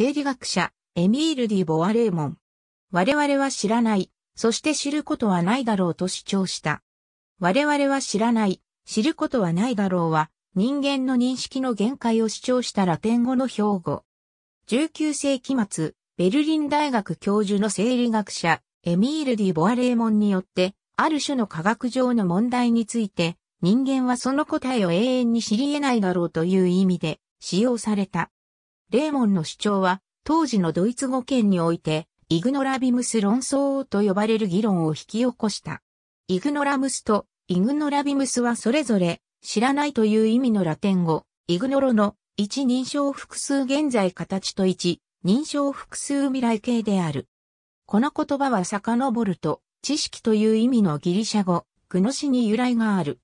生理学者、エミール・ディ・ボワレーモン。我々は知らない、そして知ることはないだろうと主張した。我々は知らない、知ることはないだろうは、人間の認識の限界を主張したラテン語の標語。19世紀末、ベルリン大学教授の生理学者、エミール・ディ・ボアレーモンによって、ある種の科学上の問題について、人間はその答えを永遠に知り得ないだろうという意味で使用された。レーモンの主張は、当時のドイツ語圏において、イグノラビムス論争と呼ばれる議論を引き起こした。イグノラムスとイグノラビムスはそれぞれ知らないという意味のラテン語、イグノロの一認証複数現在形と一認証複数未来形である。この言葉は遡ると知識という意味のギリシャ語、グノシに由来がある。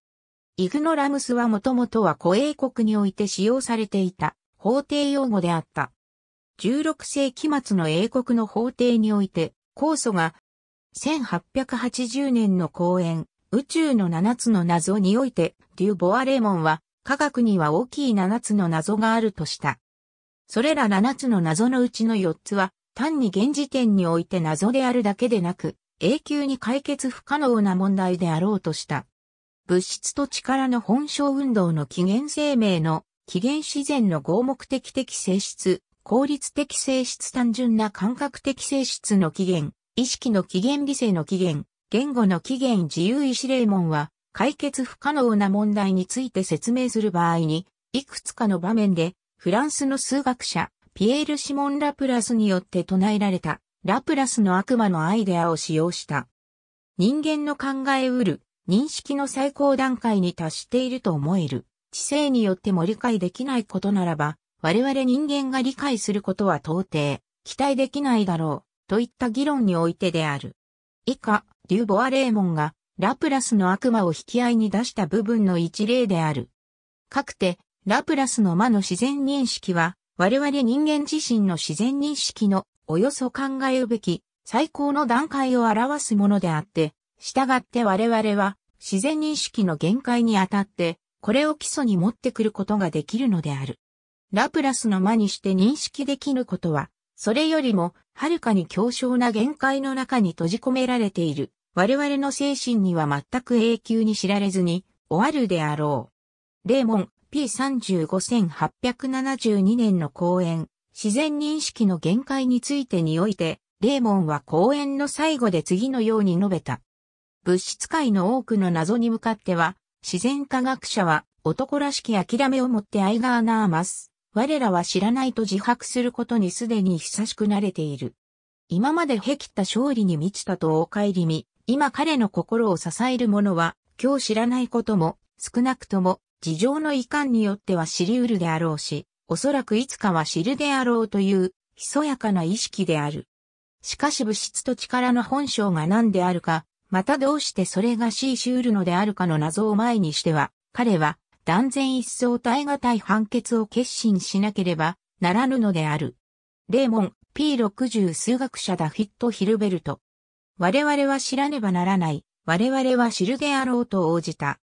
イグノラムスはもともとは古英国において使用されていた法廷用語であった。16世紀末の英国の法廷において、酵素が1880年の講演、宇宙の7つの謎において、デュボアレモンは、科学には大きい7つの謎があるとした。それら7つの謎のうちの4つは、単に現時点において謎であるだけでなく、永久に解決不可能な問題であろうとした。物質と力の本性運動の起源生命の起源自然の合目的的性質、効率的性質単純な感覚的性質の起源、意識の起源理性の起源、言語の起源自由意志霊門は、解決不可能な問題について説明する場合に、いくつかの場面で、フランスの数学者、ピエール・シモン・ラプラスによって唱えられた、ラプラスの悪魔のアイデアを使用した。人間の考えうる、認識の最高段階に達していると思える。知性によっても理解できないことならば、我々人間が理解することは到底、期待できないだろう、といった議論においてである。以下、デュボアレーモンが、ラプラスの悪魔を引き合いに出した部分の一例である。かくて、ラプラスの魔の自然認識は、我々人間自身の自然認識の、およそ考えるべき、最高の段階を表すものであって、従って我々は、自然認識の限界にあたって、これを基礎に持ってくることができるのである。ラプラスの間にして認識できることは、それよりも、はるかに強小な限界の中に閉じ込められている、我々の精神には全く永久に知られずに、終わるであろう。レーモン、P35872 年の講演、自然認識の限界についてにおいて、レーモンは講演の最後で次のように述べた。物質界の多くの謎に向かっては、自然科学者は男らしき諦めをもってアイガーナーマス。我らは知らないと自白することにすでに久しくなれている。今までへきった勝利に満ちたとお帰りみ、今彼の心を支えるものは、今日知らないことも、少なくとも、事情の遺憾によっては知り得るであろうし、おそらくいつかは知るであろうという、ひそやかな意識である。しかし物質と力の本性が何であるか、またどうしてそれがシーシュールのであるかの謎を前にしては、彼は断然一層耐え難い判決を決心しなければならぬのである。レーモン P60 数学者ダフィット・ヒルベルト。我々は知らねばならない。我々は知るであろうと応じた。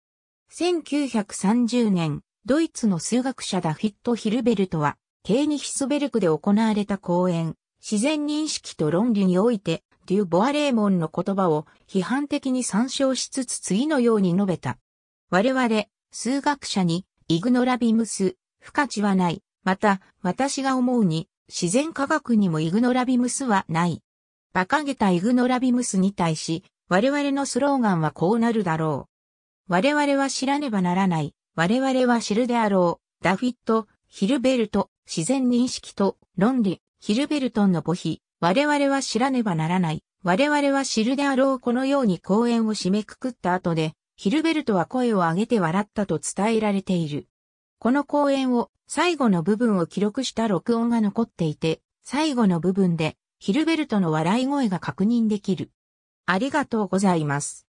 1930年、ドイツの数学者ダフィット・ヒルベルトは、ケーニヒスベルクで行われた講演、自然認識と論理において、デュ・ボアレーモンの言葉を批判的に参照しつつ次のように述べた。我々、数学者に、イグノラビムス、不価値はない。また、私が思うに、自然科学にもイグノラビムスはない。馬鹿げたイグノラビムスに対し、我々のスローガンはこうなるだろう。我々は知らねばならない。我々は知るであろう。ダフィット、ヒルベルト、自然認識と論理、ヒルベルトンの母碑、我々は知らねばならない。我々は知るであろうこのように講演を締めくくった後で、ヒルベルトは声を上げて笑ったと伝えられている。この講演を最後の部分を記録した録音が残っていて、最後の部分でヒルベルトの笑い声が確認できる。ありがとうございます。